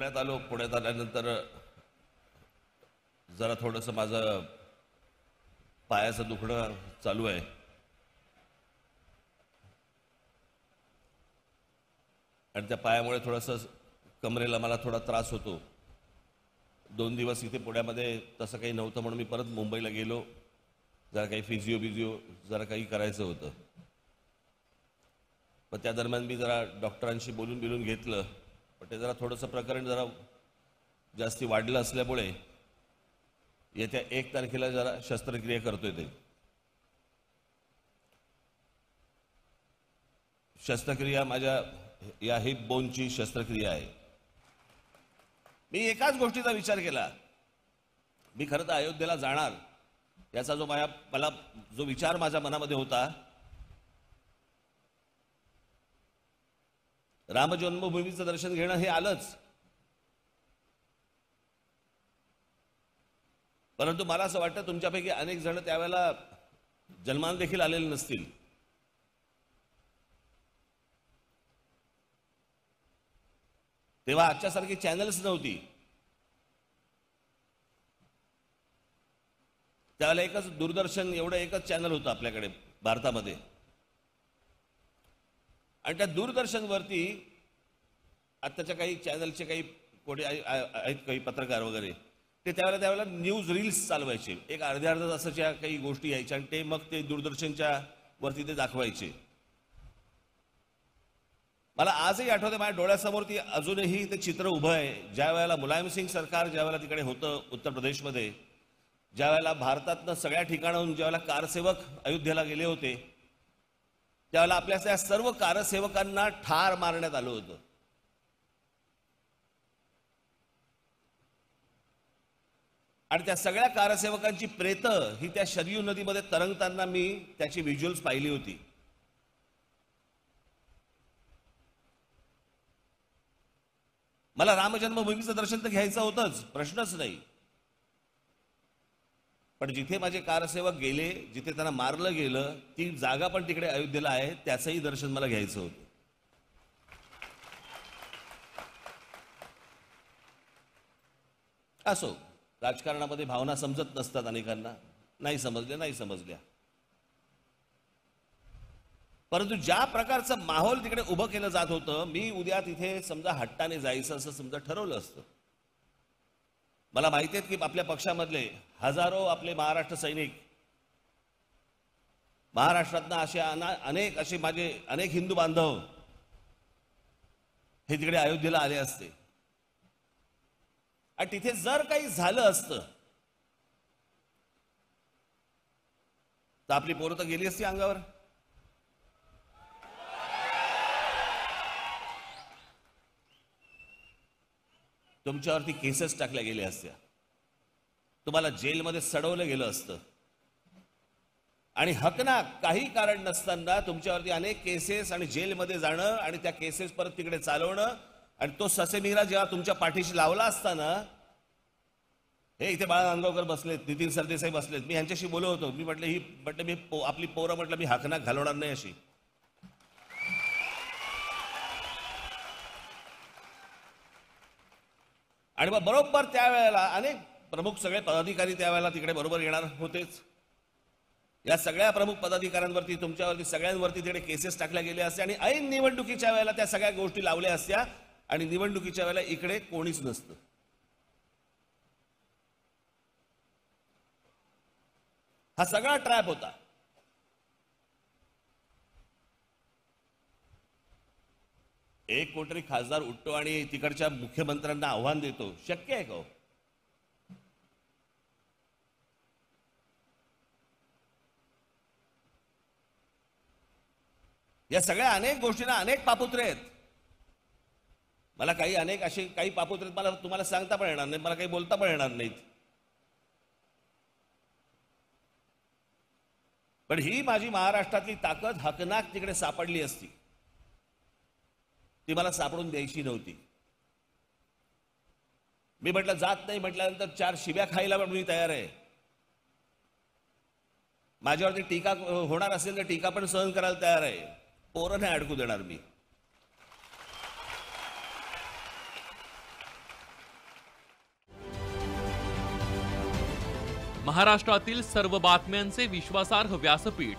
पुण्यात आलो पुण्यात आल्यानंतर जरा थोडस माझं पायाचं दुखणं चालू आहे आणि त्या पायामुळे थोडंसं कमरेला मला थोडा त्रास होतो दोन दिवस इथे पुण्यामध्ये तसं काही नव्हतं म्हणून मी परत मुंबईला गेलो जरा काही फिजिओ बिजिओ जरा काही करायचं होतं पण त्या दरम्यान मी जरा डॉक्टरांशी बोलून बिलून घेतलं पण ते जरा थोडंसं प्रकरण जरा जास्ती वाढलं असल्यामुळे येत्या एक तारखेला जरा शस्त्रक्रिया करतोय ते शस्त्रक्रिया माझ्या या हिप बोनची शस्त्रक्रिया आहे मी एकाच गोष्टीचा विचार केला मी खरं तर अयोध्येला जाणार याचा जो माझ्या मला जो विचार माझ्या मनामध्ये होता राम जन्मभूमीचं दर्शन घेणं हे आलंच परंतु मला असं वाटतं तुमच्यापैकी अनेक जण त्यावेळेला जन्मान देखील आलेले नसतील तेव्हा आजच्यासारखी चॅनल्स नव्हती त्यावेळेला एकच दूरदर्शन एवढं एकच चॅनल होतं आपल्याकडे भारतामध्ये आणि त्या दूरदर्शनवरती आत्ताच्या काही चॅनलचे काही कोणी आहेत काही पत्रकार वगैरे ते त्यावेळेला त्यावेळेला न्यूज रील्स चालवायचे एक अर्ध्या अर्ध्या तासाच्या काही गोष्टी यायच्या आणि ते मग ते दूरदर्शनच्या वरती ते दाखवायचे मला आजही आठवते माझ्या डोळ्यासमोर ती अजूनही ते चित्र उभं आहे ज्या वेळेला मुलायम सिंग सरकार ज्या वेळेला तिकडे होतं उत्तर प्रदेशमध्ये ज्या वेळेला भारतातनं सगळ्या ठिकाणाहून ज्यावेळेला कारसेवक अयोध्येला गेले होते त्यावेळेला आपल्या त्या सर्व कारसेवकांना ठार मारण्यात आलं होतं आणि त्या सगळ्या कारसेवकांची प्रेत ही त्या शरयू नदीमध्ये तरंगताना मी त्याची व्हिज्युअल्स पाहिली होती मला रामजन्मभूमीचं दर्शन तर घ्यायचं होतंच प्रश्नच नाही पण जिथे माझे कारसेवक गेले जिथे त्यांना मारलं गेलं ती जागा पण तिकडे अयोध्येला आहे त्याचंही दर्शन मला घ्यायचं होतं असो राजकारणामध्ये भावना समजत नसतात अनेकांना नाही समजल्या नाही समजल्या परंतु ज्या प्रकारचं माहोल तिकडे उभं केलं जात होतं मी उद्या तिथे समजा हट्टाने जायचं असं समजा ठरवलं असतं मला माहिती आहेत की आपल्या पक्षामधले हजारो आपले महाराष्ट्र सैनिक महाराष्ट्रातनं असे अनेक असे माझे अनेक हिंदू बांधव हे तिकडे अयोध्येला आले असते आणि तिथे जर काही झालं असतं तर आपली पोरं तर गेली असती अंगावर तुमच्यावरती केसेस टाकल्या गेल्या असत्या तुम्हाला जेलमध्ये सडवलं गेलं असतं आणि हकना काही कारण नसताना तुमच्यावरती अनेक केसेस आणि जेलमध्ये जाणं आणि त्या केसेस परत तिकडे चालवणं आणि तो ससेमिरा जेव्हा तुमच्या पाठीशी लावला असताना हे इथे बाळा नांदगावकर बसलेत नितीन सरदेसाई बसलेत मी यांच्याशी बोलत होतो मी म्हटलं ही म्हटलं मी आपली पोरं म्हटलं मी हाकनाक घालवणार नाही अशी आणि मग बरोबर त्यावेळेला अनेक प्रमुख सगळे पदाधिकारी त्यावेळेला तिकडे बरोबर येणार होतेच या सगळ्या प्रमुख पदाधिकाऱ्यांवरती तुमच्यावरती सगळ्यांवरती तिकडे केसेस टाकल्या गेल्या असत्या आणि ऐन निवडणुकीच्या वेळेला त्या सगळ्या गोष्टी लावल्या असत्या आणि निवडणुकीच्या वेळेला इकडे कोणीच नसतं हा सगळा ट्रॅप होता एक कोटरी खासदार उठतो आणि तिकडच्या मुख्यमंत्र्यांना आव्हान देतो शक्य आहे का हो? या सगळ्या अनेक गोष्टींना अनेक पापुत्रे आहेत मला काही अनेक असे काही पापुत्रे मला तुम्हाला सांगता पण येणार नाही मला काही बोलता पण येणार नाहीत पण ही माझी महाराष्ट्रातली ताकद हकनाक तिकडे सापडली असती ती मला सापडून द्यायची नव्हती मी म्हटलं जात नाही म्हटल्यानंतर चार शिव्या खायला पण मी तयार आहे माझ्यावरती टीका होणार असेल तर टीका पण सहन करायला तयार आहे पोरं नाही अडकू देणार मी महाराष्ट्रातील सर्व बातम्यांचे विश्वासार्ह व्यासपीठ